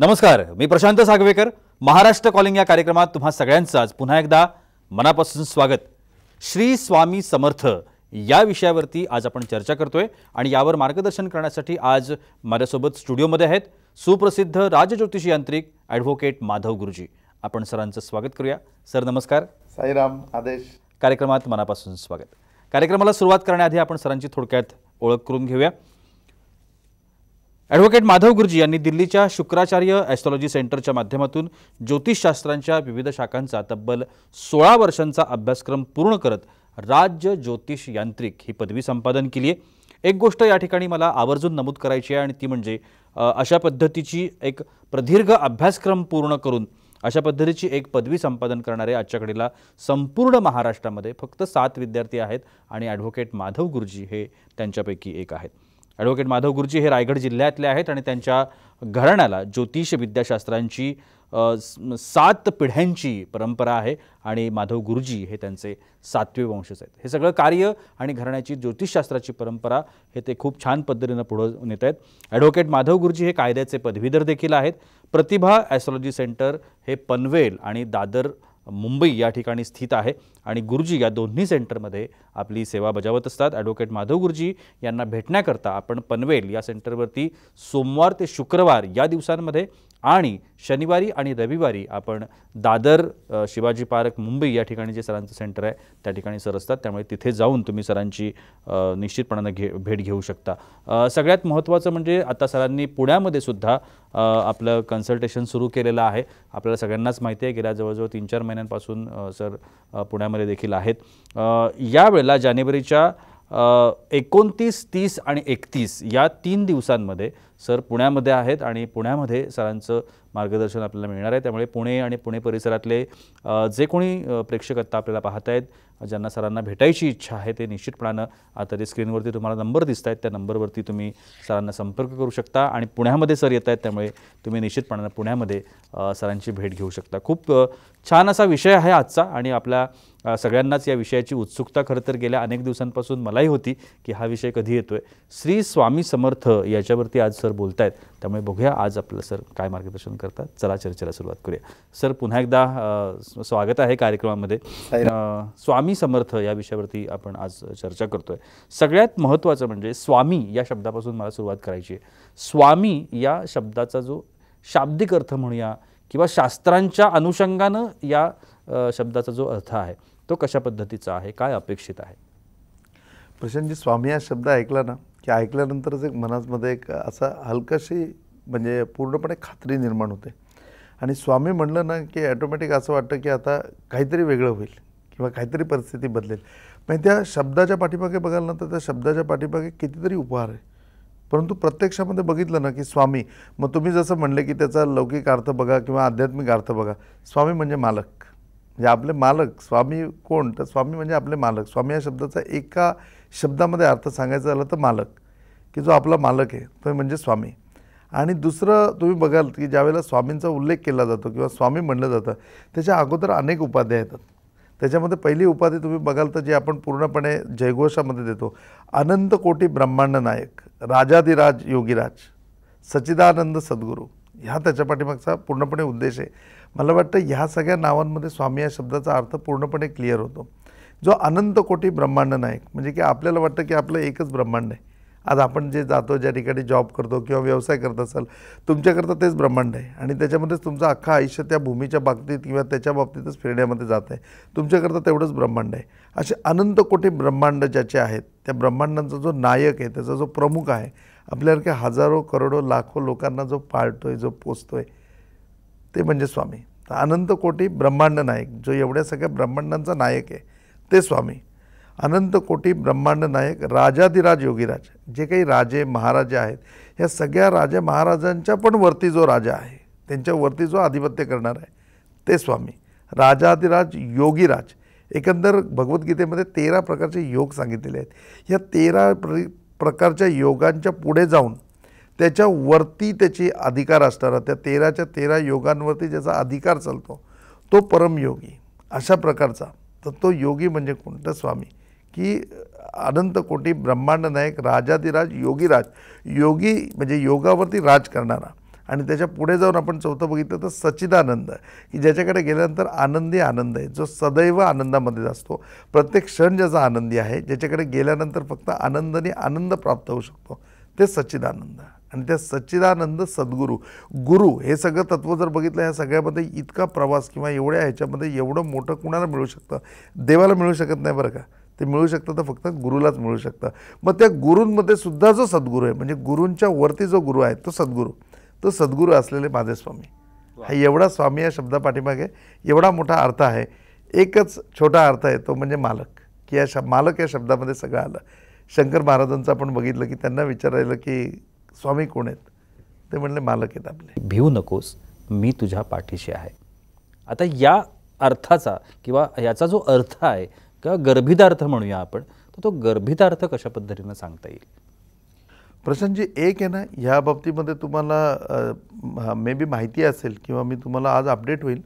नमस्कार मी प्रशांत सागवेकर महाराष्ट्र कॉलिंग या कार्यक्रमात तुम्हा सगळ्यांचं आज पुन्हा एकदा मनापासून स्वागत श्री स्वामी समर्थ या विषयावरती आज आपण चर्चा करतोय आणि यावर मार्गदर्शन करण्यासाठी आज माझ्यासोबत स्टुडिओमध्ये आहेत सुप्रसिद्ध राजज्योतिष यांत्रिक ॲडव्होकेट माधव गुरुजी आपण सरांचं स्वागत करूया सर नमस्कार साईराम आदेश कार्यक्रमात मनापासून स्वागत कार्यक्रमाला सुरुवात करण्याआधी आपण सरांची थोडक्यात ओळख करून घेऊया ॲडव्होकेट माधव गुरुजी यांनी दिल्लीच्या शुक्राचार्य ॲस्ट्रॉलॉजी सेंटरच्या माध्यमातून ज्योतिषशास्त्रांच्या विविध शाखांचा तब्बल सोळा वर्षांचा अभ्यासक्रम पूर्ण करत राज्य ज्योतिष यांत्रिक ही पदवी संपादन केली आहे एक गोष्ट या ठिकाणी मला आवर्जून नमूद करायची आहे आणि ती म्हणजे अशा पद्धतीची एक प्रदीर्घ अभ्यासक्रम पूर्ण करून अशा पद्धतीची एक पदवी संपादन करणारे आजच्या संपूर्ण महाराष्ट्रामध्ये फक्त सात विद्यार्थी आहेत आणि ॲडव्होकेट माधव गुरुजी हे त्यांच्यापैकी एक आहेत ॲडव्होकेट माधव गुरुजी हे रायगड जिल्ह्यातले आहेत आणि त्यांच्या घराण्याला ज्योतिष विद्याशास्त्रांची सात पिढ्यांची परंपरा आहे आणि माधव गुरुजी हे त्यांचे सातवे वंशज आहेत हे सगळं कार्य आणि घराण्याची ज्योतिषशास्त्राची परंपरा हे ते खूप छान पद्धतीनं पुढं नेत आहेत ॲडव्होकेट माधव गुरुजी हे कायद्याचे पदवीधर देखील आहेत प्रतिभा ॲस्ट्रॉलॉजी सेंटर हे पनवेल आणि दादर मुंबई या ठिकाणी स्थित आहे आणि गुरुजी या दोन्ही सेंटरमध्ये आपली सेवा बजावत असतात ॲडव्होकेट माधव गुरुजी यांना भेटण्याकरता आपण पनवेल या सेंटरवरती सोमवार ते शुक्रवार या दिवसांमध्ये आणि शनिवारी आणि रविवारी आपण दादर शिवाजी पार्क मुंबई या ठिकाणी जे सरांचं सेंटर आहे त्या ठिकाणी सर असतात त्यामुळे तिथे जाऊन तुम्ही सरांची निश्चितपणानं घे भेट घेऊ शकता सगळ्यात महत्त्वाचं म्हणजे आता सरांनी पुण्यामध्ये सुद्धा आपलं कन्सल्टेशन सुरू केलेलं आहे आपल्याला सगळ्यांनाच माहिती आहे गेल्या जवळजवळ तीन चार महिन्यांपासून सर पुण्यामध्ये देखील आहेत यावेळेला जानेवारीच्या एकोणतीस तीस आणि एकतीस या तीन दिवसांमध्ये सर पुण्यामध्ये आहेत आणि पुण्यामध्ये सरांचं मार्गदर्शन आपल्याला मिळणार आहे त्यामुळे पुणे आणि पुणे परिसरातले जे कोणी प्रेक्षक आत्ता आपल्याला पाहत आहेत ज्यांना सरांना भेटायची इच्छा आहे ते निश्चितपणानं आता ते स्क्रीनवरती तुम्हाला नंबर दिसत आहेत त्या नंबरवरती तुम्ही सरांना संपर्क करू शकता आणि पुण्यामध्ये सर येत आहेत त्यामुळे तुम्ही निश्चितपणानं पुण्यामध्ये सरांची भेट घेऊ शकता खूप छान असा विषय आहे आजचा आणि आपल्या सगळ्यांनाच या विषयाची उत्सुकता खरं तर गेल्या अनेक दिवसांपासून मलाही होती की हा विषय कधी येतो आहे श्री स्वामी समर्थ याच्यावरती आज सर बोलत आहेत त्यामुळे बघूया आज आपलं सर काय मार्गदर्शन करतात चला चर्चेला सुरुवात करूया सर पुन्हा एकदा स्वागत आहे कार्यक्रमामध्ये स्वामी समर्थ या विषयावरती आपण आज चर्चा करतोय सगळ्यात महत्त्वाचं म्हणजे स्वामी या शब्दापासून मला सुरुवात करायची आहे स्वामी या शब्दाचा जो शाब्दिक अर्थ म्हणूया किंवा शास्त्रांच्या अनुषंगानं या शब्दाचा जो अर्थ आहे तो कशा पद्धतीचा आहे काय अपेक्षित आहे प्रशांतजी स्वामी हा शब्द ऐकला ना की ऐकल्यानंतरच एक मनामध्ये एक असा हलकाशी म्हणजे पूर्णपणे खात्री निर्माण होते आणि स्वामी म्हणलं ना की ॲटोमॅटिक असं वाटतं की आता काहीतरी वेगळं होईल किंवा काहीतरी परिस्थिती बदलेल म्हणजे त्या शब्दाच्या पाठीमागे बघाल ना तर त्या शब्दाच्या पाठीमागे कितीतरी उपहार आहे परंतु प्रत्यक्षामध्ये बघितलं ना की स्वामी मग तुम्ही जसं म्हणले की त्याचा लौकिक अर्थ बघा किंवा आध्यात्मिक अर्थ बघा स्वामी म्हणजे मालक म्हणजे आपले मालक स्वामी कोण तर स्वामी म्हणजे आपले मालक स्वामी या शब्दाचा एका शब्दामध्ये अर्थ सांगायचा झाला तर मालक की जो आपला मालक आहे तो म्हणजे स्वामी आणि दुसरं तुम्ही बघाल की ज्यावेळेला स्वामींचा उल्लेख केला जातो किंवा स्वामी म्हणलं जातं त्याच्या अगोदर अनेक उपाध्या येतात त्याच्यामध्ये पहिली उपाधी तुम्ही बघाल तर जी आपण पूर्णपणे जयघोषामध्ये देतो अनंत कोटी ब्रह्मांड नायक राजाधिराज योगीराज सच्चिदानंद सद्गुरू ह्या त्याच्या पाठीमागचा पूर्णपणे उद्देश आहे मला वाटतं ह्या सगळ्या नावांमध्ये स्वामी या शब्दाचा अर्थ पूर्णपणे क्लिअर होतो जो अनंत कोटी ब्रह्मांड नायक म्हणजे की आपल्याला वाटतं की आपलं एकच ब्रह्मांड आहे आज आपण जे जातो ज्या ठिकाणी जॉब करतो किंवा व्यवसाय करत असाल तुमच्याकरता तेच ब्रह्मांड आहे आणि त्याच्यामध्येच तुमचं अख्खा आयुष्य त्या भूमीच्या बाबतीत किंवा त्याच्या बाबतीतच फिरण्यामध्ये जात आहे तुमच्याकरता तेवढंच ब्रह्मांड आहे असे अनंत कोटी ब्रह्मांड ज्याचे आहेत त्या ब्रह्मांडांचा जो नायक आहे त्याचा जो प्रमुख आहे आपल्यासारख्या हजारो करोडो लाखो लोकांना जो पाळतो आहे जो पोचतो आहे ते म्हणजे स्वामी तर अनंत कोटी ब्रह्मांड नायक जो एवढ्या सगळ्या ब्रह्मांडांचा नायक आहे ते स्वामी अनंत कोटी ब्रह्मांड नायक राजाधिराज योगीराज जे काही राजे महाराजे आहेत ह्या सगळ्या राजे महाराजांच्या पण वरती जो राजा आहे त्यांच्यावरती जो आधिपत्य करणार आहे ते स्वामी राजाधिराज योगीराज एकंदर भगवद्गीतेमध्ये तेरा प्रकारचे योग सांगितलेले आहेत ह्या तेरा प्र प्रकारच्या योगांच्या पुढे जाऊन त्याच्यावरती त्याची अधिकार असणारा त्या तेराच्या तेरा योगांवरती ज्याचा अधिकार चालतो तो परमयोगी अशा प्रकारचा तर तो योगी म्हणजे कोणतं स्वामी की अनंत कोटी ब्रह्मांड नायक राजाधिराज योगीराज योगी म्हणजे योगावरती राज करणारा आणि त्याच्या पुढे जाऊन आपण चौथं बघितलं तर सच्चिदानंद की ज्याच्याकडे गेल्यानंतर आनंदी आनंद आहे जो सदैव आनंदामध्ये असतो प्रत्येक क्षण ज्याचा आनंदी आहे ज्याच्याकडे गेल्यानंतर फक्त आनंदाने आनंद प्राप्त होऊ शकतो ते सच्चिदानंद आणि त्या सच्चिदानंद सद्गुरू गुरु हे सगळं तत्व जर बघितलं ह्या सगळ्यामध्ये इतका प्रवास किंवा एवढ्या ह्याच्यामध्ये एवढं मोठं कुणाला मिळू शकतं देवाला मिळू शकत नाही बरं का ते मिळू शकतं तर फक्त गुरुलाच मिळू शकतं मग त्या गुरूंमध्ये सुद्धा जो सद्गुरू आहे म्हणजे गुरूंच्या वरती जो गुरु आहे तो सद्गुरू तो सद्गुरू असलेले माझे स्वामी हा एवढा स्वामी या शब्दापाठीमागे एवढा मोठा अर्थ आहे एकच छोटा अर्थ आहे तो म्हणजे मालक की या श मालक या शब्दामध्ये सगळं आलं शंकर महाराजांचं आपण बघितलं की त्यांना विचारायला की स्वामी कोण आहेत ते म्हणले मालक आहेत आपले भिवू नकोस मी तुझ्या पाठीशी आहे आता या अर्थाचा किंवा याचा जो अर्थ आहे किंवा गर्भितार्थ म्हणूया आपण तर तो गर्भितार्थ कशा पद्धतीनं सांगता येईल जे एक आहे ना ह्या बाबतीमध्ये तुम्हाला मे बी माहिती असेल किंवा मी तुम्हाला आज अपडेट होईल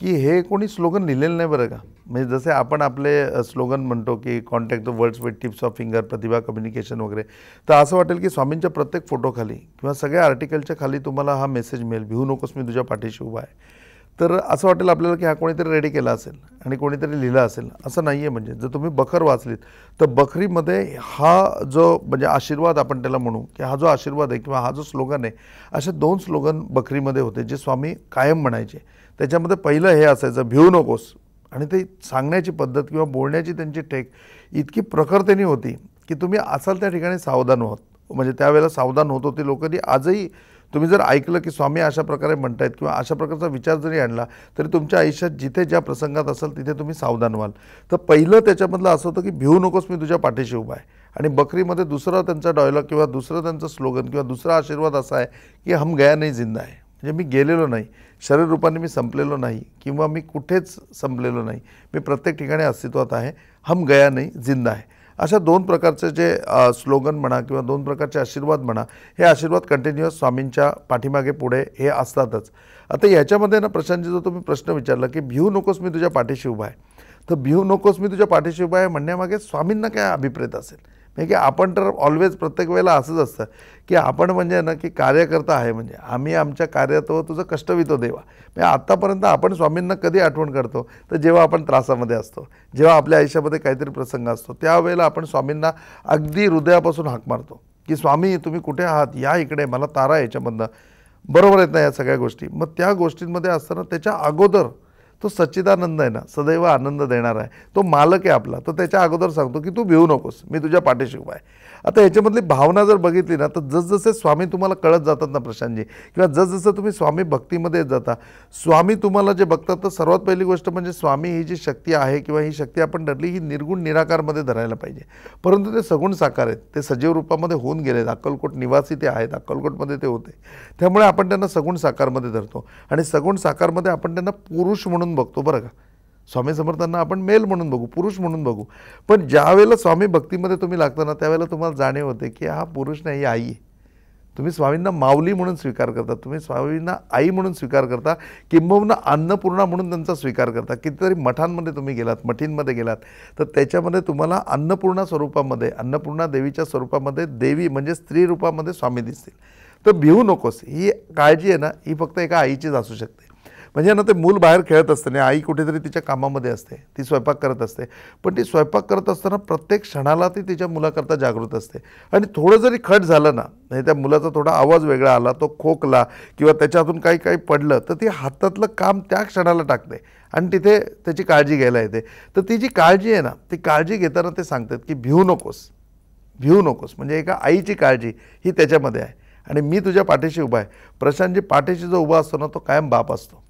की हे कोणी स्लोगन लिहिलेलं नाही बरं का म्हणजे जसे आपण आपले स्लोगन म्हणतो की contact the worlds with tips of finger Pratibha communication वगैरे तर असं वाटेल की स्वामींच्या प्रत्येक फोटोखाली किंवा सगळ्या आर्टिकलच्या खाली तुम्हाला हा मेसेज मिळेल भिऊ नकोस मी तुझ्या पाठीशी उभा आहे तर असं वाटेल आपल्याला की हा कोणीतरी रेडी केला असेल आणि कोणीतरी लिहिला असेल असं नाही आहे म्हणजे जर तुम्ही बखर वाचलीत तर बखरीमध्ये हा जो म्हणजे आशीर्वाद आपण त्याला म्हणू की हा जो आशीर्वाद आहे किंवा हा जो स्लोगन आहे असे दोन स्लोगन बखरीमध्ये होते जे स्वामी कायम म्हणायचे त्याच्यामध्ये पहिलं हे असायचं भिऊ नकोस आणि ते सांगण्याची पद्धत किंवा बोलण्याची त्यांची टेक इतकी प्रखरतेने होती की तुम्ही असाल त्या ठिकाणी सावधान होत म्हणजे त्यावेळेला सावधान होत होती लोक आजही तुम्ही जर ऐकलं की स्वामी अशा प्रकारे म्हणतायत किंवा अशा प्रकारचा विचार जरी आणला तरी तुमच्या आयुष्यात जिथे ज्या प्रसंगात असाल तिथे तुम्ही सावधान व्हाल तर पहिलं त्याच्यामधलं असं होतं की भिवू नकोस मी तुझ्या पाठीशी उभा आहे आणि बकरीमध्ये दुसरा त्यांचा डायलॉग किंवा दुसरं त्यांचं स्लोगन किंवा दुसरा आशीर्वाद असा आहे की हम गया नाही जिंदा आहे म्हणजे मी गेलेलो नाही शरीर रूपाने मी संपलेलो नाही किंवा मी कुठेच संपलेलो नाही मी प्रत्येक ठिकाणी अस्तित्वात आहे हम गया नाही जिंदा आहे अशा दोन प्रकारचे जे स्लोगन म्हणा किंवा दोन प्रकारचे आशीर्वाद म्हणा हे आशीर्वाद कंटिन्युअस स्वामींच्या पाठीमागे पुढे हे असतातच आता याच्यामध्ये ना प्रशांतजी जो तुम्ही प्रश्न विचारला की भिऊ नकोस मी तुझ्या पाठीशी उभा आहे तर भिऊ नकोस मी तुझ्या पाठीशी उभा आहे म्हणण्यामागे स्वामींना काय अभिप्रेत असेल नाही की आपण तर ऑलवेज प्रत्येक वेळेला असंच असतं की आपण म्हणजे ना की कार्यकर्ता आहे म्हणजे आम्ही आमच्या कार्यातो तुझं कष्टवितो देवा म्हणजे आत्तापर्यंत आपण स्वामींना कधी आठवण करतो तर जेव्हा आपण त्रासामध्ये असतो जेव्हा आपल्या आयुष्यामध्ये काहीतरी प्रसंग असतो त्यावेळेला आपण स्वामींना अगदी हृदयापासून हाक मारतो की स्वामी तुम्ही कुठे आहात या इकडे मला तारा याच्यामधनं बरोबर येत नाही या सगळ्या गोष्टी मग त्या गोष्टींमध्ये असताना त्याच्या अगोदर तो सच्चिदानंद आहे ना सदैव आनंद देणार आहे तो मालक आहे आपला तर त्याच्या अगोदर सांगतो की तू भिऊ नकोस मी तुझ्या पाठीशी आहे आता याच्यामधली भावना जर बघितली ना तर जसजसे स्वामी तुम्हाला कळत जातात ना प्रशांतजी किंवा जसजसं तुम्ही स्वामी भक्तीमध्ये येत जाता स्वामी तुम्हाला जे बघतात तर सर्वात पहिली गोष्ट म्हणजे स्वामी ही जी शक्ती आहे किंवा ही शक्ती आपण धरली ही निर्गुण निराकारमध्ये धरायला पाहिजे परंतु ते सगुण साकार आहेत ते सजीव रूपामध्ये होऊन आहेत अक्कलकोट निवासी ते आहेत अक्कलकोटमध्ये ते होते त्यामुळे आपण त्यांना सगुण साकारमध्ये धरतो आणि सगुण साकारमध्ये आपण त्यांना पुरुष म्हणून म्हणून बघतो बरं का स्वामी समर्थांना आपण मेल म्हणून बघू पुरुष म्हणून बघू पण ज्या वेळेला स्वामी भक्तीमध्ये तुम्ही लागता ना त्यावेळेला तुम्हाला जाणीव होते की हा पुरुष नाही आई आहे तुम्ही स्वामींना माऊली म्हणून स्वीकार करता तुम्ही स्वामींना आई म्हणून स्वीकार करता किंबहुना अन्नपूर्णा म्हणून त्यांचा स्वीकार करता कितीतरी मठांमध्ये तुम्ही गेलात मठींमध्ये गेलात तर त्याच्यामध्ये तुम्हाला अन्नपूर्णा स्वरूपामध्ये अन्नपूर्णा देवीच्या स्वरूपामध्ये देवी म्हणजे स्त्री रूपामध्ये स्वामी दिसतील तर भिवू नकोस ही काळजी आहे ना ही फक्त एका आईचीच असू शकते म्हणजे ना ते मूल बाहेर खेळत असतं आई कुठेतरी तिच्या कामामध्ये असते ती स्वयंपाक करत असते पण ती स्वयंपाक करत असताना प्रत्येक क्षणाला ती तिच्या मुलाकरता जागृत असते आणि थोडं जरी खट झालं ना म्हणजे त्या मुलाचा थोडा आवाज वेगळा आला तो खोकला किंवा त्याच्यातून काही काही पडलं तर ती हातातलं काम त्या क्षणाला टाकते आणि तिथे त्याची काळजी घ्यायला येते तर ती जी काळजी आहे ना ती काळजी घेताना ते सांगतात की भिवू नकोस भिऊ नकोस म्हणजे एका आईची काळजी ही त्याच्यामध्ये आहे आणि मी तुझ्या पाठीशी उभा आहे प्रशांतजी पाठीशी जो उभा असतो ना तो कायम बाप असतो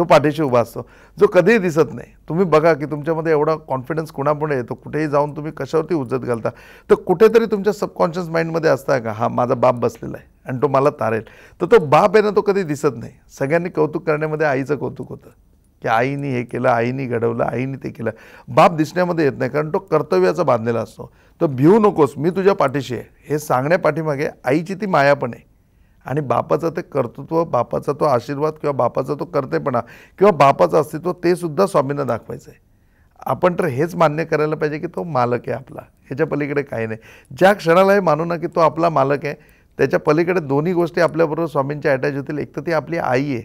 जो पाठीशी उभा असतो जो कधीही दिसत नाही तुम्ही बघा की तुमच्यामध्ये एवढा कॉन्फिडन्स कुणापुढे येतो कुठेही जाऊन तुम्ही कशावरती उज्जत घालता तर कुठेतरी तुमच्या सबकॉन्शियस माइंडमध्ये असता का हा माझा बाप बसलेला आहे आणि तो मला तारेल तर तो बाप आहे ना तो कधी दिसत नाही सगळ्यांनी कौतुक करण्यामध्ये आईचं कौतुक होतं की आईने हे केलं आईनी घडवलं आईने ते केलं बाप दिसण्यामध्ये येत नाही कारण तो कर्तव्याचा बांधलेला असतो तर भिवू नकोस मी तुझ्या पाठीशी आहे हे सांगण्या पाठीमागे आईची ती माया पण आहे आणि बापाचं ते कर्तृत्व बापाचा तो आशीर्वाद किंवा बापाचा तो कर्तेपणा किंवा बापाचं अस्तित्व ते सुद्धा स्वामींना दाखवायचं आहे आपण तर हेच मान्य करायला पाहिजे की तो मालक आहे आपला ह्याच्या पलीकडे काही नाही ज्या क्षणाला हे मानू ना की तो आपला मालक आहे त्याच्या पलीकडे दोन्ही गोष्टी आपल्याबरोबर स्वामींच्या अटॅच होतील एक तर ती आपली आई आहे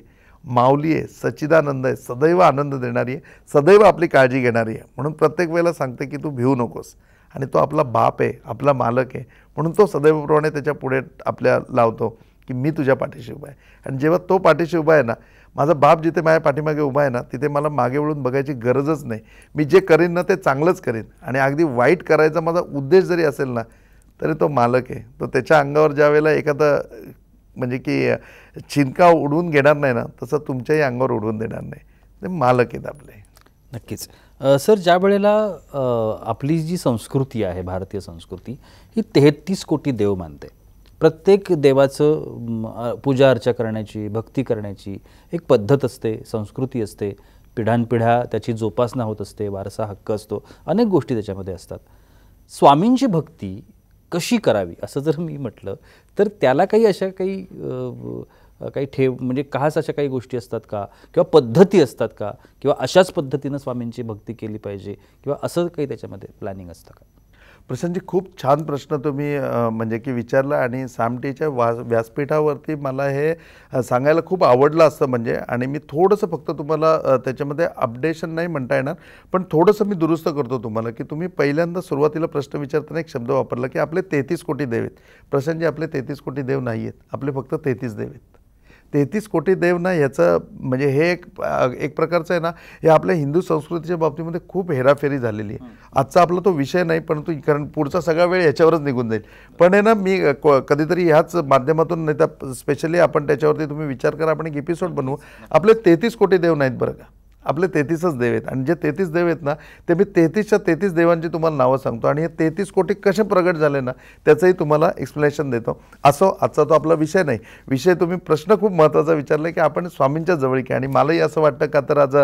माऊली आहे सच्चिदानंद आहे सदैव आनंद देणारी आहे सदैव आपली काळजी घेणारी आहे म्हणून प्रत्येक वेळेला सांगते की तू भिऊ नकोस आणि तो आपला बाप आहे आपला मालक आहे म्हणून तो सदैवप्रमाणे त्याच्या पुढे आपल्या लावतो की मी तुझ्या पाठीशी उभा आहे आणि जेव्हा तो पाठीशी उभा आहे ना माझा बाप जिथे माझ्या पाठीमागे उभा आहे ना तिथे मला मागे वळून बघायची गरजच नाही मी जे करीन ना ते चांगलंच करीन आणि अगदी वाईट करायचा माझा उद्देश जरी असेल ना तरी तो मालक आहे तो त्याच्या अंगावर ज्या वेळेला एखादा म्हणजे की चिंका उडवून घेणार नाही ना तसं तुमच्याही अंगावर उडवून देणार नाही ते मालक आहेत आपले नक्कीच सर ज्या वेळेला आपली जी संस्कृती आहे भारतीय संस्कृती ही तेहतीस कोटी देव मानते प्रत्येक देवाचं पूजा अर्चा करण्याची भक्ती करण्याची एक पद्धत असते संस्कृती असते पिढ्यानपिढ्या त्याची जोपासना होत असते वारसा हक्क असतो अनेक गोष्टी त्याच्यामध्ये असतात स्वामींची भक्ती कशी करावी असं जर मी म्हटलं तर त्याला काही अशा काही काही ठेव म्हणजे खास अशा काही गोष्टी असतात का किंवा पद्धती असतात का किंवा अशाच पद्धतीनं स्वामींची भक्ती केली पाहिजे किंवा असं काही त्याच्यामध्ये प्लॅनिंग असतं का प्रशांतजी खूप छान प्रश्न तुम्ही म्हणजे की विचारला आणि सामटीच्या वा व्यासपीठावरती मला हे सांगायला खूप आवडलं असतं म्हणजे आणि मी थोडंसं फक्त तुम्हाला त्याच्यामध्ये अपडेशन नाही म्हणता येणार पण थोडंसं मी दुरुस्त करतो तुम्हाला की तुम्ही पहिल्यांदा सुरुवातीला प्रश्न विचारताना एक शब्द वापरला की आपले तेहतीस कोटी देव आहेत प्रशांतजी आपले तेहतीस कोटी देव नाही आहेत आपले फक्त तेहतीस देव आहेत तेहतीस कोटी देव ना ह्याचं म्हणजे हे एक एक प्रकारचं आहे ना हे आपल्या हिंदू संस्कृतीच्या बाबतीमध्ये खूप हेराफेरी झालेली आहे आजचा आपला तो विषय नाही परंतु कारण पुढचा सगळा वेळ याच्यावरच निघून जाईल पण आहे ना मी कधीतरी ह्याच माध्यमातून नाही तर स्पेशली आपण त्याच्यावरती तुम्ही विचार करा आपण एक एपिसोड बनवू आपले तेहतीस कोटी देव नाहीत बरं का आपले तेहतीसच देव आहेत आणि जे तेहतीस देव आहेत ना ते मी तेहतीसच्या तेहतीस देवांची तुम्हाला नावं सांगतो आणि हे तेहतीस कोटी कसे प्रगट झाले ना त्याचंही तुम्हाला एक्सप्लेनेशन देतो असो आजचा तो आपला विषय नाही विषय तुम्ही प्रश्न खूप महत्त्वाचा विचारला की आपण स्वामींच्या जवळ की आणि मलाही असं वाटतं का तर आज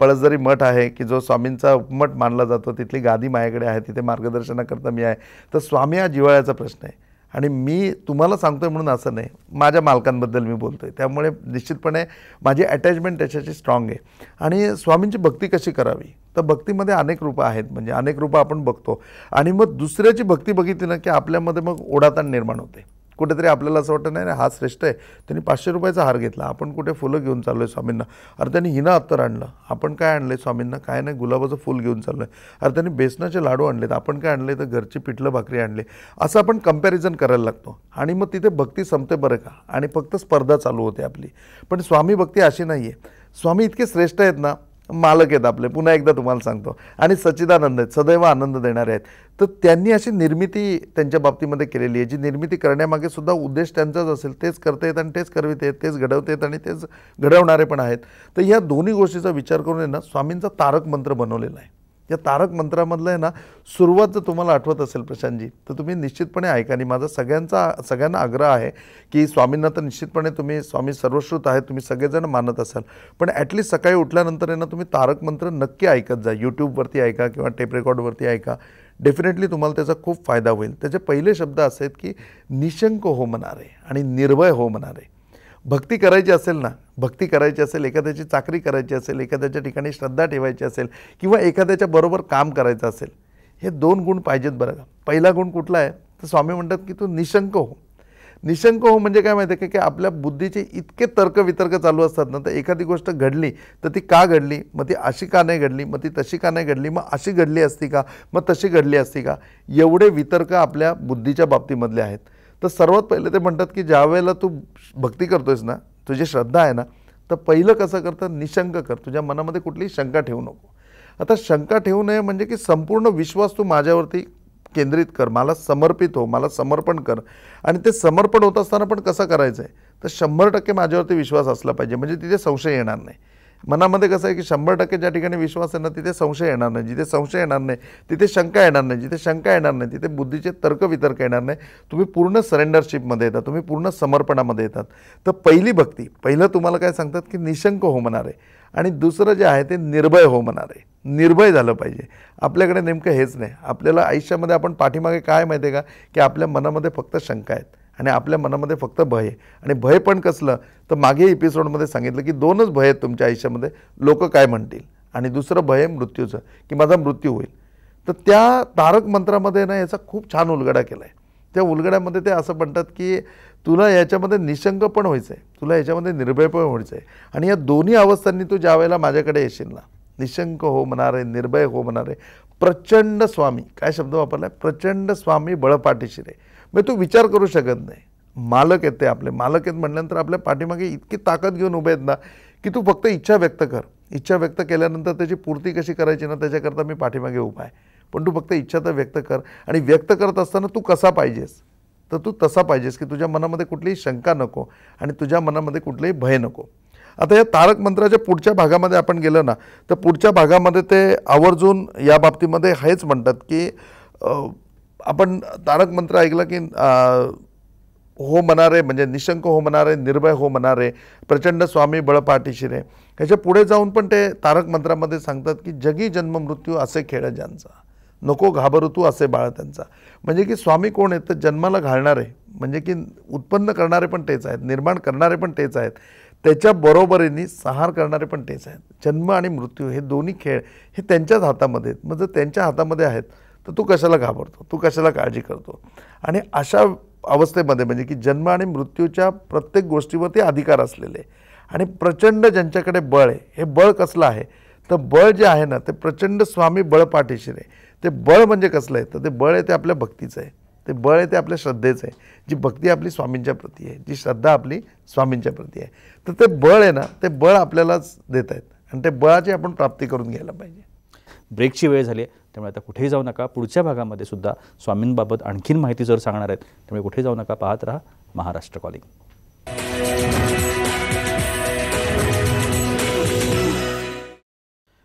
पळसदरी मठ आहे की जो स्वामींचा उपमठ मानला जातो तिथली गादी माझ्याकडे आहे तिथे मार्गदर्शनाकरता मी आहे तर स्वामी हा जिवाळ्याचा प्रश्न आहे आणि मी तुम्हाला सांगतो आहे म्हणून असं नाही माझ्या मालकांबद्दल मी बोलतो आहे त्यामुळे निश्चितपणे माझी अटॅचमेंट त्याच्याशी स्ट्रॉंग आहे आणि स्वामींची भक्ती कशी करावी तर भक्तीमध्ये अनेक रूपं आहेत म्हणजे अनेक रूपं आपण बघतो आणि मग दुसऱ्याची भक्ती बघितली ना की आपल्यामध्ये मग ओढाताण निर्माण होते कुठेतरी आपल्याला असं वाटतं नाही हा श्रेष्ठ आहे त्यांनी पाचशे रुपयाचा हार घेतला आपण कुठे फुलं घेऊन चाललो आहे स्वामींना अरे त्यांनी हिना अत्तर आणलं आपण काय आणलं आहे स्वामींना काय नाही गुलाबाचं फुल घेऊन चाललो आहे अरे त्यांनी बेसनाचे लाडू आणलेत आपण काय आणले तर घरची पिठलं भाकरी आणली असं आपण कम्पॅरिझन करायला लागतो आणि मग तिथे भक्ती संपते बरं का आणि फक्त स्पर्धा चालू होते आपली पण स्वामी भक्ती अशी नाही आहे स्वामी इतके श्रेष्ठ आहेत ना मालक आहेत आपले पुन्हा एकदा तुम्हाला सांगतो आणि सच्चिदानंद आहेत सदैव आनंद देणारे आहेत तर त्यांनी अशी निर्मिती त्यांच्या बाबतीमध्ये केलेली आहे जी निर्मिती करण्यामागे सुद्धा उद्देश त्यांचाच असेल तेच करता येत आणि तेच करवित आहेत तेच आहेत आणि तेच घडवणारे पण आहेत तर ह्या दोन्ही गोष्टीचा विचार करून ना स्वामींचा तारक मंत्र बनवलेला आहे या तारक मंत्रामधलं आहे ना सुरुवात जर तुम्हाला आठवत असेल प्रशांतजी तर तुम्ही निश्चितपणे ऐका आणि माझा सगळ्यांचा सगळ्यांना आग्रह आहे की स्वामींना तर निश्चितपणे तुम्ही स्वामी सर्वश्रुत आहे तुम्ही सगळेजण मानत असाल पण ॲटलीस्ट सकाळी उठल्यानंतर आहे ना तुम्ही तारक मंत्र नक्की ऐकत जा यूट्यूबवरती ऐका किंवा टेप रेकॉर्डवरती ऐका डेफिनेटली तुम्हाला त्याचा खूप फायदा होईल त्याचे पहिले शब्द असे आहेत की निशंक हो रे आणि निर्भय हो रे भक्ती करायची असेल ना भक्ती करायची असेल एखाद्याची चाकरी करायची असेल एखाद्याच्या ठिकाणी श्रद्धा ठेवायची असेल किंवा एखाद्याच्या बरोबर काम करायचं असेल हे दोन गुण पाहिजेत बरं का पहिला गुण कुठला आहे तर स्वामी म्हणतात की तू निशंक हो निशंक हो म्हणजे काय माहिती आहे की आपल्या बुद्धीचे इतके तर्कवितर्क चालू असतात ना तर एखादी गोष्ट घडली तर ती का घडली मग ती अशी का नाही घडली मग ती तशी का नाही घडली मग अशी घडली असती का मग तशी घडली असती का एवढे वितर्क आपल्या बुद्धीच्या बाबतीमधले आहेत तर सर्वात पहिले ते म्हणतात की ज्या वेळेला तू भक्ती करतोयस ना तुझी श्रद्धा आहे ना तर पहिलं कसं करतं निशंक कर तुझ्या मनामध्ये कुठलीही शंका ठेवू नको आता शंका ठेवू नये म्हणजे की संपूर्ण विश्वास तू माझ्यावरती केंद्रित कर मला समर्पित हो मला समर्पण कर आणि ते समर्पण होत असताना पण कसं करायचं आहे तर शंभर टक्के माझ्यावरती विश्वास असला पाहिजे म्हणजे तिथे संशय येणार नाही मनामध्ये कसं आहे की शंभर टक्के ज्या ठिकाणी विश्वास आहे ना तिथे संशय येणार नाही जिथे संशय येणार नाही तिथे शंका येणार नाही जिथे शंका येणार नाही तिथे बुद्धीचे तर्कवितर्क येणार नाही तुम्ही पूर्ण सरेंडरशिपमध्ये येतात तुम्ही पूर्ण समर्पणामध्ये येतात तर पहिली भक्ती पहिलं तुम्हाला काय सांगतात की निशंक हो म्हणार आहे आणि दुसरं जे आहे ते निर्भय हो म्हणार आहे निर्भय झालं पाहिजे आपल्याकडे नेमकं हेच नाही आपल्याला आयुष्यामध्ये आपण पाठीमागे काय माहिती आहे का की आपल्या मनामध्ये फक्त शंका आहेत आणि आपल्या मनामध्ये फक्त भय आहे आणि भय पण कसलं तर मागे एपिसोडमध्ये सांगितलं की दोनच भय आहेत तुमच्या आयुष्यामध्ये लोक काय म्हणतील आणि दुसरं भय मृत्यूचं की माझा मृत्यू होईल तर त्या तारक मंत्रामध्ये ना याचा खूप छान उलगडा केला आहे त्या उलगड्यामध्ये ते असं म्हणतात की तुला याच्यामध्ये निशंक पण व्हायचं आहे तुला याच्यामध्ये निर्भय पण व्हायचं आहे आणि या दोन्ही अवस्थांनी तू ज्या वेळेला माझ्याकडे येशील ना निशंक हो म्हणणार आहे निर्भय हो म्हणणार आहे प्रचंड स्वामी काय शब्द वापरला आहे प्रचंड स्वामी बळपाठीशी रे मग म्हणजे तू विचार करू शकत नाही मालक येते आपले मालक आहेत म्हटल्यानंतर आपल्या पाठीमागे इतकी ताकद घेऊन उभे आहेत ना की तू फक्त इच्छा व्यक्त कर इच्छा व्यक्त केल्यानंतर त्याची पूर्ती कशी करायची ना त्याच्याकरता मी पाठीमागे उभा आहे पण तू फक्त इच्छा तर व्यक्त कर आणि व्यक्त करत असताना तू कसा पाहिजेस तर तू तसा पाहिजेस की तुझ्या मनामध्ये कुठलीही शंका नको आणि तुझ्या मनामध्ये कुठलंही भय नको आता या तारक मंत्राच्या पुढच्या भागामध्ये आपण गेलो ना तर पुढच्या भागामध्ये ते आवर्जून या बाबतीमध्ये हेच म्हणतात की आपण तारक मंत्र ऐकलं की हो म्हणारे म्हणजे निशंक हो म्हणारे निर्भय हो म्हणारे प्रचंड स्वामी बळपाटीशिरे रे ह्याच्या पुढे जाऊन पण ते तारक मंत्रामध्ये सांगतात की जगी जन्म मृत्यू असे खेळ ज्यांचा नको घाबरू तू असे बाळ त्यांचा म्हणजे की स्वामी कोण आहेत तर जन्माला घालणारे म्हणजे की उत्पन्न करणारे पण तेच आहेत निर्माण करणारे पण तेच आहेत त्याच्या बरोबरीने सहार करणारे पण तेच आहेत जन्म आणि मृत्यू हे दोन्ही खेळ हे त्यांच्याच हातामध्ये आहेत मग जर त्यांच्या हातामध्ये आहेत तर तू कशाला घाबरतो तू कशाला काळजी करतो आणि अशा अवस्थेमध्ये म्हणजे की जन्म आणि मृत्यूच्या प्रत्येक गोष्टीवरती अधिकार असलेले आणि प्रचंड ज्यांच्याकडे बळ आहे हे बळ कसलं आहे तर बळ जे आहे ना ते प्रचंड स्वामी बळ आहे ते बळ म्हणजे कसलं आहे तर ते बळ आहे ते आपल्या भक्तीचं आहे ते बळ आहे ते आपल्या श्रद्धेचं आहे जी भक्ती आपली स्वामींच्या प्रती आहे जी श्रद्धा आपली स्वामींच्या प्रती आहे तर ते बळ आहे ना ते बळ आपल्यालाच देत आहेत आणि ते बळाची आपण प्राप्ती करून घ्यायला पाहिजे ब्रेकची वेळ झाली त्यामुळे आता कुठेही जाऊ नका पुढच्या भागामध्ये सुद्धा स्वामींबाबत आणखीन माहिती जर सांगणार आहेत त्यामुळे कुठेही जाऊ नका पाहत राहा महाराष्ट्र कॉलिंग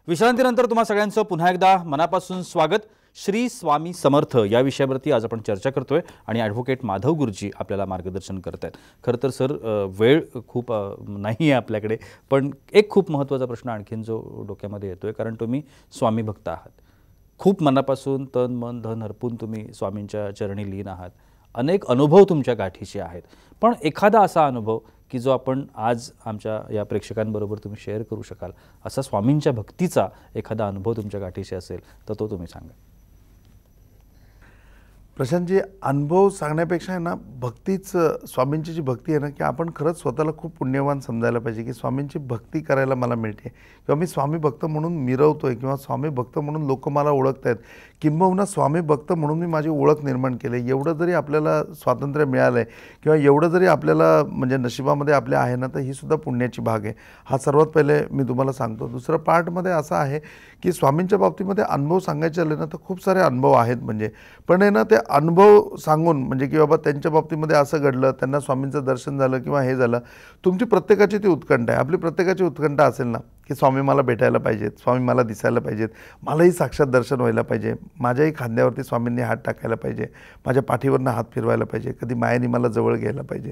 विश्रांतीनंतर तुम्हा सगळ्यांचं पुन्हा एकदा मनापासून स्वागत श्री स्वामी समर्थ या विषयावरती आज आपण चर्चा करतोय आणि ॲडव्होकेट माधव गुरुजी आपल्याला मार्गदर्शन करत आहेत खरं तर सर वेळ खूप नाही आहे आपल्याकडे पण एक खूप महत्त्वाचा प्रश्न आणखीन जो डोक्यामध्ये येतो आहे कारण तुम्ही स्वामी भक्त आहात खूप मनापासून तन मन धन हरपून तुम्ही स्वामींच्या चरणी लीन आहात अनेक अनुभव तुमच्या गाठीशी आहेत पण एखादा असा अनुभव की जो आपण आज आमच्या या प्रेक्षकांबरोबर तुम्ही शेअर करू शकाल असा स्वामींच्या भक्तीचा एखादा अनुभव तुमच्या गाठीशी असेल तर तो तुम्ही सांगा प्रशांतजी अनुभव सांगण्यापेक्षा आहे ना भक्तीच स्वामींची जी भक्ती आहे ना की आपण खरंच स्वतःला खूप पुण्यवान समजायला पाहिजे की स्वामींची भक्ती करायला मला मिळते किंवा मी स्वामी भक्त म्हणून मिरवतो आहे किंवा स्वामी भक्त म्हणून लोक मला ओळखत आहेत किंबहुना स्वामी भक्त म्हणून मी माझी ओळख निर्माण केली एवढं जरी आपल्याला स्वातंत्र्य मिळालं आहे किंवा एवढं जरी आपल्याला म्हणजे नशिबामध्ये आपल्या आहे ना तर ही सुद्धा पुण्याची भाग आहे हा सर्वात पहिले मी तुम्हाला सांगतो दुसरं पार्टमध्ये असं आहे की स्वामींच्या बाबतीमध्ये अनुभव सांगायचे आले ना तर खूप सारे अनुभव आहेत म्हणजे पण आहे ना ते अनुभव सांगून म्हणजे की बाबा त्यांच्या बाबतीमध्ये असं घडलं त्यांना स्वामींचं दर्शन झालं किंवा हे झालं तुमची प्रत्येकाची ती उत्कंठ आहे आपली प्रत्येकाची उत्कंठ असेल ना की स्वामी मला भेटायला पाहिजेत स्वामी मला दिसायला पाहिजेत मलाही साक्षात दर्शन व्हायला पाहिजे माझ्याही खांद्यावरती स्वामींनी हात टाकायला पाहिजे माझ्या पाठीवरनं हात फिरवायला पाहिजे कधी मायाने मला जवळ घ्यायला पाहिजे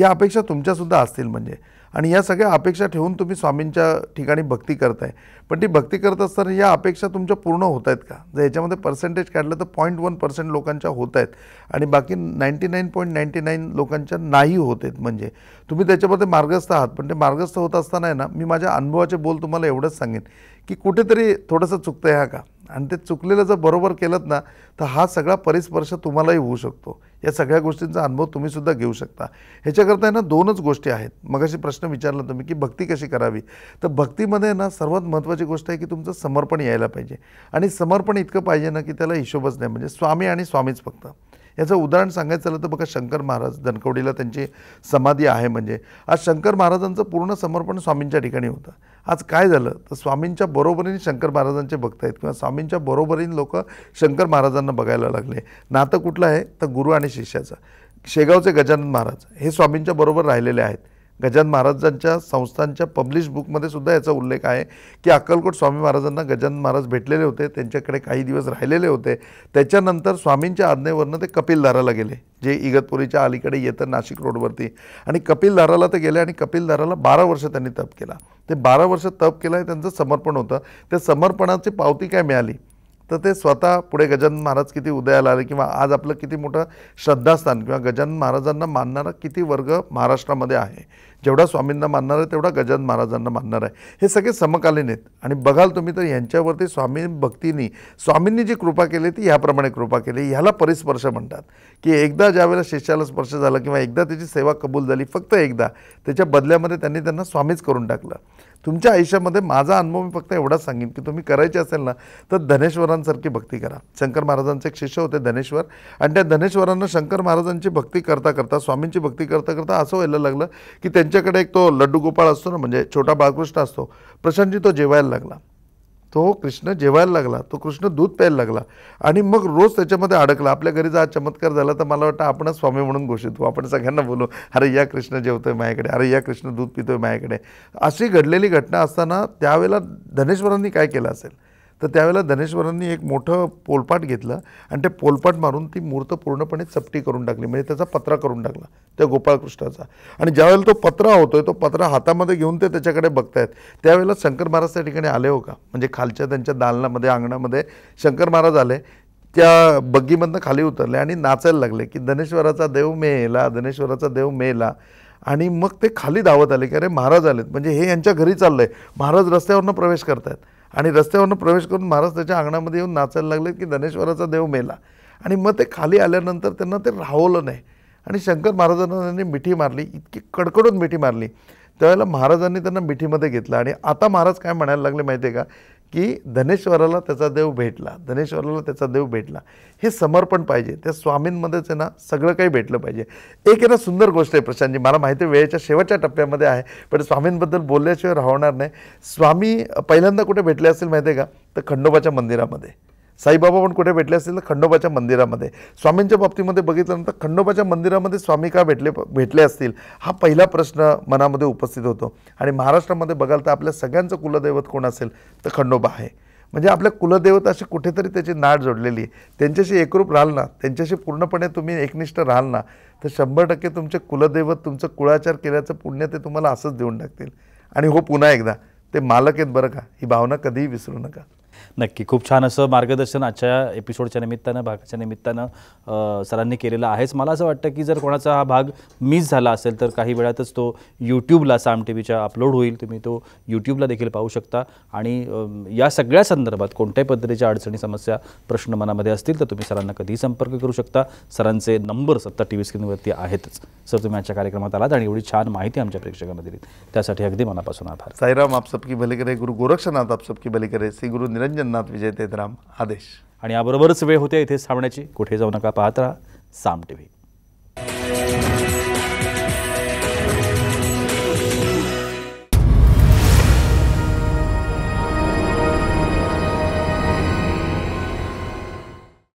या अपेक्षा तुमच्यासुद्धा असतील म्हणजे आणि या सगळ्या अपेक्षा ठेवून तुम्ही स्वामींच्या ठिकाणी भक्ती करताय पण ती भक्ती करत असताना या अपेक्षा तुमच्या पूर्ण होत आहेत का जर याच्यामध्ये पर्सेंटेज काढलं तर पॉईंट वन पर्सेंट लोकांच्या होत आहेत आणि बाकी ninety nine point ninety nine लोकांच्या नाही होत आहेत म्हणजे तुम्ही त्याच्यामध्ये मार्गस्थ आहात पण ते मार्गस्थ होत असताना आहे ना मी माझ्या अनुभवाचे बोल तुम्हाला एवढंच सांगेन की कुठेतरी थोडंसं चुकतं आहे का आणि ते चुकलेलं जर बरोबर केलं ना तर हा सगळा परिस्पर्श तुम्हालाही होऊ शकतो या सगळ्या गोष्टींचा अनुभव तुम्हीसुद्धा घेऊ शकता ह्याच्याकरता ना दोनच गोष्टी आहेत मग अशी प्रश्न विचारला तुम्ही की भक्ती कशी करावी तर भक्तीमध्ये ना सर्वात महत्त्वाची गोष्ट आहे की तुमचं समर्पण यायला पाहिजे आणि समर्पण इतकं पाहिजे ना की त्याला हिशोबच नाही म्हणजे स्वामी आणि स्वामीच फक्त याचं उदाहरण सांगायचं झालं तर बघा शंकर महाराज धनकवडीला त्यांची समाधी आहे म्हणजे आज शंकर महाराजांचं पूर्ण समर्पण स्वामींच्या ठिकाणी होतं आज काय झालं तर स्वामींच्या बरोबरीने शंकर महाराजांचे भक्त आहेत किंवा स्वामींच्या बरोबरीने लोक शंकर महाराजांना बघायला लागले नातं कुठलं आहे तर गुरु आणि शिष्याचं शेगावचे गजानन महाराज हे स्वामींच्या बरोबर राहिलेले आहेत गजानन महाराजांच्या संस्थांच्या पब्लिश बुकमध्ये सुद्धा याचा उल्लेख आहे की अक्कलकोट स्वामी महाराजांना गजानन महाराज भेटलेले होते त्यांच्याकडे काही दिवस राहिलेले होते त्याच्यानंतर स्वामींच्या आज्ञेवरनं ते कपिलधाराला गेले जे इगतपुरीच्या अलीकडे येतं नाशिक रोडवरती आणि कपिलधाराला ते गेले आणि कपिलधाराला बारा वर्ष त्यांनी तप केला ते बारा वर्ष तप केलं हे त्यांचं समर्पण होतं त्या समर्पणाची पावती काय मिळाली तर ते स्वतः पुढे गजानन महाराज किती उदयाला आले किंवा आज आपलं किती मोठं श्रद्धास्थान किंवा गजानन महाराजांना मानणारा किती वर्ग महाराष्ट्रामध्ये आहे जेवढा स्वामींना मानणार आहे तेवढा गजानन महाराजांना मानणार आहे हे सगळे समकालीन आहेत आणि बघाल तुम्ही तर यांच्यावरती स्वामी भक्तींनी स्वामींनी जी कृपा केली ती ह्याप्रमाणे कृपा केली ह्याला परिस्पर्श म्हणतात की एकदा ज्यावेळेला शिष्याला स्पर्श झाला किंवा एकदा त्याची सेवा कबूल झाली फक्त एकदा त्याच्या बदल्यामध्ये त्यांनी त्यांना स्वामीच करून टाकलं तुमच्या आयुष्यामध्ये माझा अनुभव मी फक्त एवढाच सांगेन की तुम्ही करायचे असेल ना तर धनेश्वरांसारखी भक्ती करा शंकर महाराजांचे एक शिष्य होते धनेश्वर आणि त्या धनेश्वरांना शंकर महाराजांची भक्ती करता करता स्वामींची भक्ती करता करता असं व्हायला लागलं की त्या त्यांच्याकडे एक तो लड्डू गोपाळ असतो ना म्हणजे छोटा बाळकृष्ण असतो प्रशांतजी तो जेवायला लागला तो कृष्ण जेवायला लागला तो कृष्ण दूध प्यायला लागला आणि मग रोज त्याच्यामध्ये अडकला आपल्या घरी जर चमत्कार झाला तर मला वाटतं आपणच स्वामी म्हणून घोषित होऊ आपण सगळ्यांना बोलू अरे या कृष्ण जेवतोय माझ्याकडे अरे या कृष्ण दूध पितोय माझ्याकडे अशी घडलेली घटना असताना त्यावेळेला धनेश्वरांनी काय केलं असेल तर त्यावेळेला धनेश्वरांनी एक मोठं पोलपाट घेतलं आणि ते पोलपाट मारून ती मूर्त पूर्णपणे चपटी करून टाकली म्हणजे त्याचा पत्रा करून टाकला त्या गोपाळकृष्णाचा आणि ज्यावेळेला तो पत्रा होतोय तो पत्रा हातामध्ये घेऊन ते त्याच्याकडे बघतायत त्यावेळेला शंकर महाराज त्या ठिकाणी आले हो का म्हणजे खालच्या त्यांच्या दालनामध्ये अंगणामध्ये शंकर महाराज आले त्या बग्गीमधनं खाली उतरले आणि नाचायला लागले की धनेश्वराचा देव मेला धनेश्वराचा देव मेला आणि मग ते खाली धावत आले की अरे महाराज आलेत म्हणजे हे यांच्या घरी चाललं आहे महाराज रस्त्यावरनं प्रवेश आहेत आणि रस्त्यावरनं प्रवेश करून महाराज त्याच्या अंगणामध्ये येऊन नाचायला लागले की ज्ञानेश्वराचा देव मेला आणि मग ते खाली आल्यानंतर त्यांना ते राहवलं नाही आणि शंकर महाराजांना त्यांनी मिठी मारली इतकी कडकडून मिठी मारली त्यावेळेला महाराजांनी त्यांना मिठीमध्ये घेतलं आणि आता महाराज काय म्हणायला लागले माहिती आहे का की धनेश्वराला त्याचा देव भेटला धनेश्वराला त्याचा देव भेटला हे समर्पण पाहिजे त्या स्वामींमध्येच ना सगळं काही भेटलं पाहिजे एक आहे ना सुंदर गोष्ट आहे प्रशांतजी मला माहिती वेळेच्या शेवटच्या टप्प्यामध्ये आहे पण स्वामींबद्दल बोलल्याशिवाय राहणार नाही स्वामी पहिल्यांदा कुठे भेटले असेल माहिती आहे का तर खंडोबाच्या मंदिरामध्ये साईबाबा पण कुठे भेटले असतील तर खंडोबाच्या मंदिरामध्ये स्वामींच्या बाबतीमध्ये बघितल्यानंतर खंडोबाच्या मंदिरामध्ये स्वामी का भेटले भेटले असतील हा पहिला प्रश्न मनामध्ये उपस्थित होतो आणि महाराष्ट्रामध्ये बघाल तर आपल्या सगळ्यांचं कुलदैवत कोण असेल तर खंडोबा आहे म्हणजे आपल्या कुलदैवत अशी कुठेतरी त्याची नाळ जोडलेली आहे त्यांच्याशी एकरूप राहाल ना त्यांच्याशी पूर्णपणे तुम्ही एकनिष्ठ राहाल ना तर शंभर टक्के तुमचे कुलदैवत तुमचं कुळाचार केल्याचं पुण्य ते तुम्हाला असंच देऊन टाकतील आणि हो पुन्हा एकदा ते मालक आहेत बरं का ही भावना कधीही विसरू नका नक्की खूप छान असं मार्गदर्शन आजच्या एपिसोडच्या निमित्तानं भागाच्या निमित्तानं सरांनी केलेलं आहेच मला असं वाटतं की जर कोणाचा हा भाग मिस झाला असेल तर काही वेळातच तो यूट्यूबला साम टी व्हीच्या अपलोड होईल तुम्ही तो यूट्यूबला देखील पाहू शकता आणि या सगळ्या संदर्भात कोणत्याही पद्धतीच्या अडचणी समस्या प्रश्न मनामध्ये असतील तर तुम्ही सरांना कधीही संपर्क करू शकता सरांचे नंबर सत्ता टी व्ही स्क्रीनवरती आहेतच सर तुम्ही आजच्या कार्यक्रमात आलात आणि एवढी छान माहिती आमच्या प्रेक्षकांना दिली त्यासाठी अगदी मनापासून आभार साईराम आप सबकी भले करे गुरु गोरक्षनाथ आप सबकी भले करे श्री गुरु निरंजन निरंजननाथ विजय तेतराम आदेश आणि याबरोबरच वेळ होते इथे थांबण्याची कुठे जाऊ नका पाहत राहा साम टी व्ही